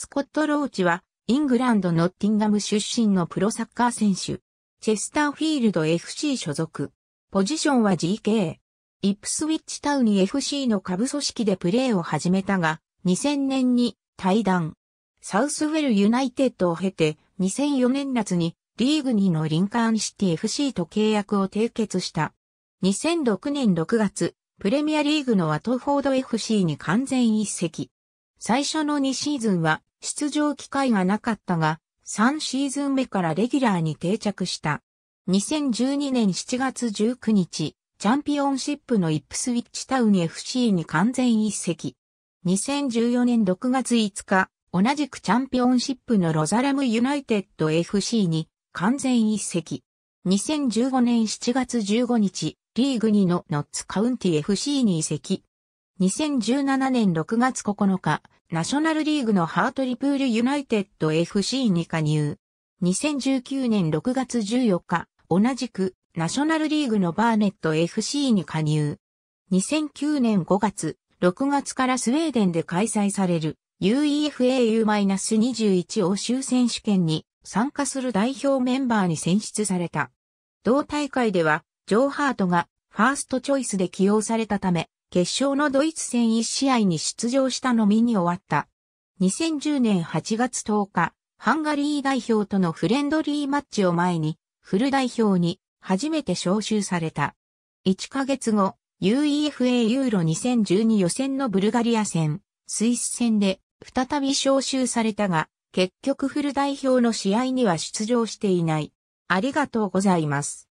スコット・ローチは、イングランドノッティンガム出身のプロサッカー選手。チェスターフィールド FC 所属。ポジションは GK。イップスウィッチタウニ FC の下部組織でプレーを始めたが、2000年に退団。サウスウェルユナイテッドを経て、2004年夏にリーグ2のリンカーンシティ FC と契約を締結した。2006年6月、プレミアリーグのワトフォード FC に完全一席。最初の2シーズンは出場機会がなかったが、3シーズン目からレギュラーに定着した。2012年7月19日、チャンピオンシップのイップスウィッチタウン FC に完全一席。2014年6月5日、同じくチャンピオンシップのロザラムユナイテッド FC に完全一席。2015年7月15日、リーグ2のノッツカウンティ FC に移籍。2017年6月9日、ナショナルリーグのハートリプールユナイテッド FC に加入。2019年6月14日、同じくナショナルリーグのバーネット FC に加入。2009年5月、6月からスウェーデンで開催される UEFAU-21 欧州選手権に参加する代表メンバーに選出された。同大会では、ジョーハートがファーストチョイスで起用されたため、決勝のドイツ戦1試合に出場したのみに終わった。2010年8月10日、ハンガリー代表とのフレンドリーマッチを前に、フル代表に初めて招集された。1ヶ月後、UEFA ユーロ2012予選のブルガリア戦、スイス戦で再び招集されたが、結局フル代表の試合には出場していない。ありがとうございます。